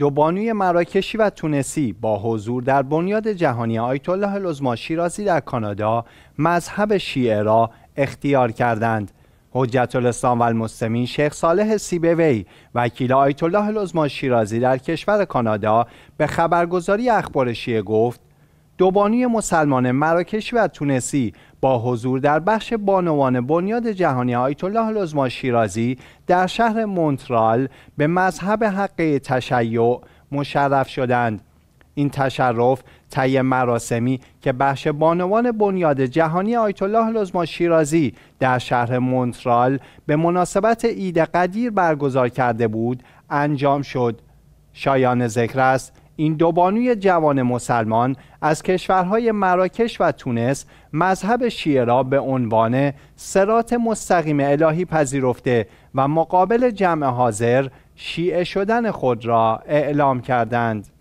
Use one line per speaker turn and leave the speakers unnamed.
دو بانوی مراکشی و تونسی با حضور در بنیاد جهانی آیت الله لزما شیرازی در کانادا مذهب شیعه را اختیار کردند حجت الاسلام و المسلمین شیخ صالح سیبوی وکیل آیت الله لزما شیرازی در کشور کانادا به خبرگزاری اخبار شیعه گفت دوبانی مسلمان مراکش و تونسی با حضور در بخش بانوان بنیاد جهانی آیت الله لزما شیرازی در شهر مونترال به مذهب حق تشیع مشرف شدند این تشرف طی مراسمی که بخش بانوان بنیاد جهانی آیت الله لزما شیرازی در شهر مونترال به مناسبت عید قدیر برگزار کرده بود انجام شد شایان ذکر است این دو بانوی جوان مسلمان از کشورهای مراکش و تونس مذهب شیعه را به عنوان سرات مستقیم الهی پذیرفته و مقابل جمع حاضر شیعه شدن خود را اعلام کردند